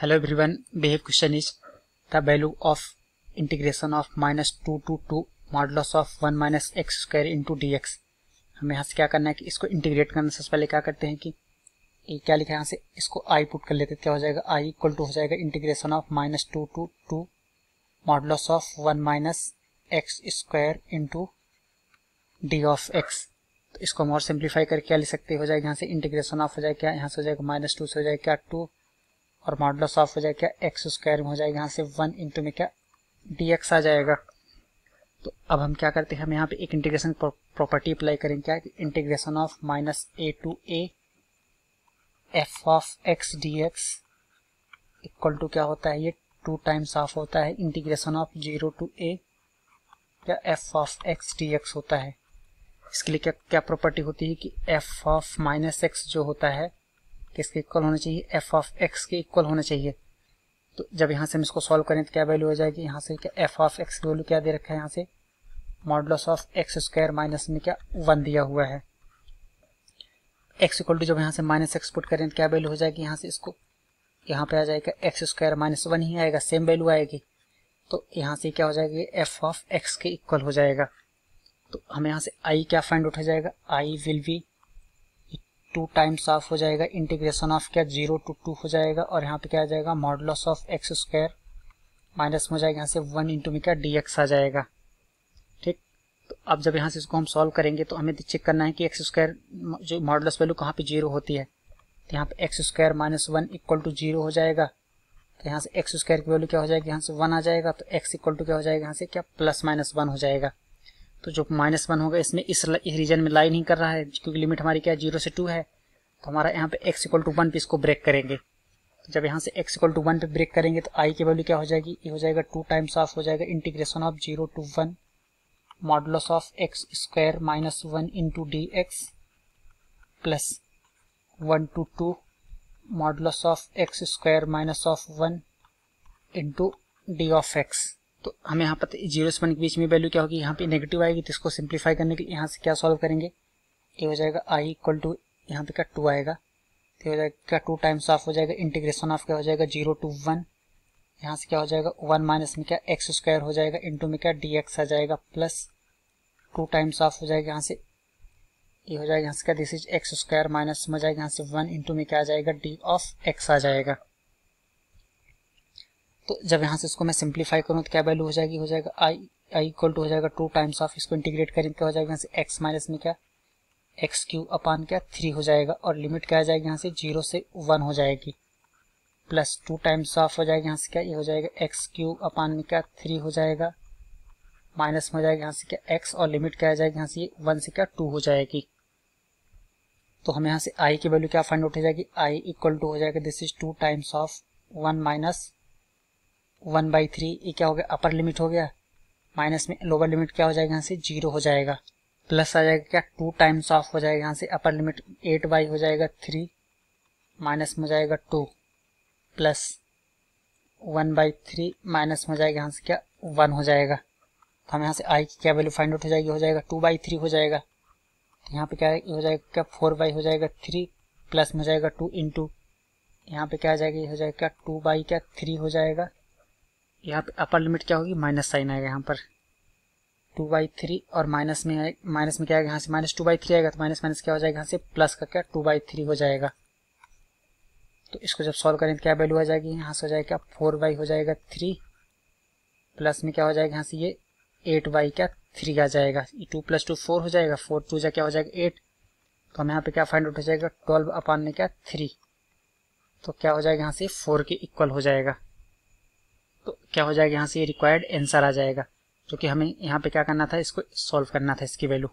hello everyone behave question is the value of integration of minus two to two modulus of one minus X square into D X हमें यहाँ से क्या करना है कि इसको इंटीग्रेट करने से पहले क्या करते हैं कि ये क्या लिखा है यहाँ से इसको आई पुट कर लेते क्या हो जाएगा आई इक्वल टू हो जाएगा integration of minus two to two modulus of one minus X square into D of X तो इसको हम और सिंप्लीफाई करके क्या लिख सकते हो जाएगा यहाँ से इंटीग्रेशन ऑफ हो जाएगा क्या यहाँ से हो जाएगा माइनस टू से हो जाएगा क्या टू और मॉडल ऑफ हो जाएगा एक्स स्क्वायर में हो जाएगा यहाँ से वन इंटू में क्या डी एक्स आ जाएगा तो अब हम क्या करते हैं हम यहाँ पे एक इंटीग्रेशन प्रॉपर्टी अप्लाई करेंगे क्या integration of minus A to A F of X D X equal to क्या होता है ये टू टाइम्स ऑफ होता है integration of zero to A क्या F of X D X होता है इसके लिए क्या क्या प्रॉपर्टी होती है कि एफ ऑफ माइनस एक्स जो होता है किसके इक्वल होना चाहिए एफ ऑफ एक्स के इक्वल होना चाहिए तो जब यहाँ से हम इसको सॉल्व करें तो क्या वैल्यू हो जाएगी यहाँ से क्या एफ ऑफ एक्स की वैल्यू क्या दे रखा है यहाँ से modulus of X square minus में क्या वन दिया हुआ है एक्स इक्वल टू जब यहाँ से माइनस एक्स पुट करें तो क्या वैल्यू हो जाएगी यहाँ से इसको यहाँ पे आ जाएगा एक्स स्क्वायर माइनस वन ही आएगा सेम वैल्यू आएगी तो यहाँ से क्या हो जाएगी एफ ऑफ एक्स के इक्वल हो जाएगा तो हमें यहाँ से आई क्या फाइंड आउट हो जाएगा I will be two times of हो जाएगा इंटीग्रेशन ऑफ क्या जीरो टू टू हो जाएगा और यहाँ पे क्या आ जाएगा modulus of X square minus में हो जाएगा यहाँ से वन इंटू में क्या डी एक्स आ जाएगा ठीक तो अब जब यहाँ से इसको हम सॉल्व करेंगे तो हमें चेक करना है कि एक्स स्क्वायर जो मॉडलस वैल्यू कहाँ पे जीरो होती है तो यहाँ पे X square minus one equal to zero हो जाएगा तो यहाँ से एक्स स्क्वायर की वैल्यू क्या हो जाएगी यहाँ से वन आ जाएगा तो एक्स इक्वल टू क्या हो जाएगा यहाँ से क्या प्लस माइनस वन हो जाएगा तो जो माइनस वन होगा इसमें इस, इस रीजन में लाई नहीं कर रहा है क्योंकि लिमिट हमारी क्या है जीरो से टू है तो हमारा यहाँ पे एक्स इक्वल टू वन पे इसको ब्रेक करेंगे तो जब यहाँ से एक्स इक्वल टू वन पे ब्रेक करेंगे तो आई की वैल्यू क्या हो जाएगी ये हो जाएगा टू टाइम्स ऑफ हो जाएगा integration of zero to one modulus of X square minus one into D X plus one to two modulus of X square minus of one into D of X तो हमें यहाँ पर zero से one के बीच में value क्या होगी यहाँ पे नेगेटिव आएगी तो इसको सिंप्लीफाई करने के लिए यहाँ से क्या सॉल्व करेंगे ये हो जाएगा आई इक्वल टू यहाँ पे क्या टू आएगा तो हो जाएगा क्या टू टाइम्स ऑफ हो जाएगा इंटीग्रेशन ऑफ क्या हो जाएगा जीरो टू वन यहाँ से क्या हो जाएगा वन माइनस में क्या एक्स स्क्वायर हो जाएगा इंटू में क्या डी एक्स आ जाएगा प्लस टू टाइम्स ऑफ हो जाएगा यहाँ से ये हो जाएगा यहाँ से क्या this is X square minus में जाएगा यहाँ से वन इंटू में क्या आ जाएगा डी ऑफ एक्स आ जाएगा तो जब यहाँ से इसको मैं सिंप्लीफाई करूँ तो क्या वैल्यू हो जाएगी हो जाएगा आई आई इक्वल टू हो जाएगा टू टाइम्स ऑफ इसको इंटीग्रेट करें क्या हो जाएगा यहाँ से एक्स माइनस में क्या एक्स क्यू अपान क्या थ्री हो जाएगा और लिमिट क्या आ जाएगी यहाँ से जीरो से वन हो जाएगी प्लस टू टाइम्स ऑफ हो जाएगा यहाँ से क्या ये हो जाएगा एक्स क्यू अपान में क्या थ्री हो जाएगा माइनस में हो जाएगा यहाँ से क्या एक्स और लिमिट क्या आ जाएगी यहाँ से वन से क्या टू हो जाएगी तो हमें यहाँ से आई की वैल्यू क्या फाइंड आउट हो जाएगी आई इक्वल टू हो जाएगा this is two times of one minus one by three ये क्या हो गया अपर लिमिट हो गया माइनस में लोअर लिमिट क्या हो जाएगा यहाँ से जीरो हो जाएगा प्लस आ जाएगा क्या टू टाइम्स ऑफ हो जाएगा यहाँ से अपर लिमिट एट बाई हो जाएगा थ्री माइनस में हो जाएगा two plus one by three minus में हो जाएगा यहाँ से क्या वन हो जाएगा तो हम यहाँ से आई की क्या वैल्यू फाइंड आउट हो जाएगी हो जाएगा टू बाई थ्री हो जाएगा तो यहाँ पे क्या हो जाएगा क्या फोर बाई हो जाएगा थ्री प्लस में हो जाएगा टू इंटू यहाँ पे क्या आ जाएगा हो जाएगा क्या टू बाई क्या थ्री हो जाएगा यहाँ पे अपर लिमिट क्या होगी माइनस साइन आएगा यहाँ पर टू बाई थ्री और माइनस में माइनस में क्या आएगा यहाँ से माइनस टू बाई थ्री आएगा तो माइनस माइनस क्या हो जाएगा यहाँ से प्लस का क्या टू बाई थ्री हो जाएगा तो इसको जब सॉल्व करें तो क्या वैल्यू आ जाएगी यहाँ से हो जाएगा क्या फोर बाई हो जाएगा थ्री प्लस में क्या हो जाएगा यहाँ से ये एट बाई क्या थ्री आ जाएगा ये टू प्लस टू फोर हो जाएगा फोर टू जा क्या हो जाएगा एट तो हमें यहाँ पे क्या फाइंड आउट हो जाएगा ट्वेल्व अपान में क्या थ्री तो क्या हो जाएगा यहाँ से फोर के इक्वल हो जाएगा क्या हो जाएगा यहाँ से ये रिक्वायर्ड आंसर आ जाएगा क्योंकि कि हमें यहाँ पे क्या करना था इसको सॉल्व करना था इसकी वैल्यू